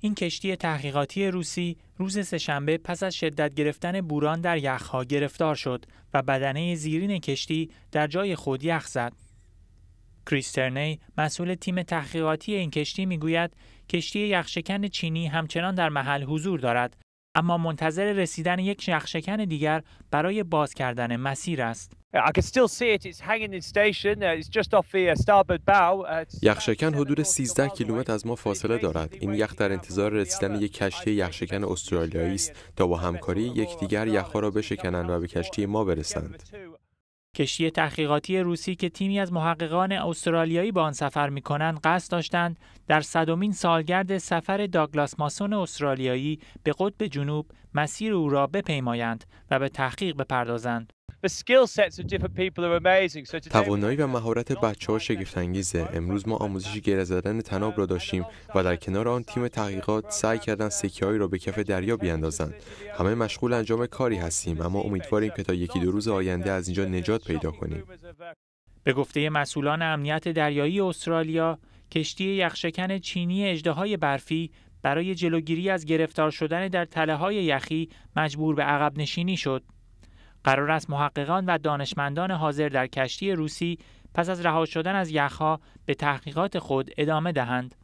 این کشتی تحقیقاتی روسی روز سهشنبه پس از شدت گرفتن بوران در یخها گرفتار شد و بدنه زیرین کشتی در جای خود یخ زد. کریسترنی مسئول تیم تحقیقاتی این کشتی میگوید کشتی یخشکن چینی همچنان در محل حضور دارد اما منتظر رسیدن یک یخشکن دیگر برای باز کردن مسیر است. Uh, uh, uh, یخشکن حدود 13 کیلومتر از ما فاصله دارد. این یخ در انتظار رسیدن یک کشتی یخشکن استرالیایی است تا با همکاری یکدیگر یخها را بشکنند و به کشتی ما برسند. کشتی تحقیقاتی روسی که تیمی از محققان استرالیایی با آن سفر می‌کنند قصد داشتند در صدمین سالگرد سفر داگلاس ماسون استرالیایی به قطب جنوب مسیر او را بپیمایند و به تحقیق بپردازند توانایی و مهارت بچه ها شگفت انگیزه. امروز ما آموزش گره زدن تناب را داشتیم و در کنار آن تیم تحقیقات سعی کردن سکههایی را به کف دریا بیاندازند. همه مشغول انجام کاری هستیم اما امیدواریم که تا یکی دو روز آینده از اینجا نجات پیدا کنیم. به گفته مسئولان امنیت دریایی استرالیا، کشتی یخشکن چینی اجدهای برفی برای جلوگیری از گرفتار شدن در تله های یخی مجبور به عقب نشینی شد. قرار است محققان و دانشمندان حاضر در کشتی روسی پس از رها شدن از یخها به تحقیقات خود ادامه دهند.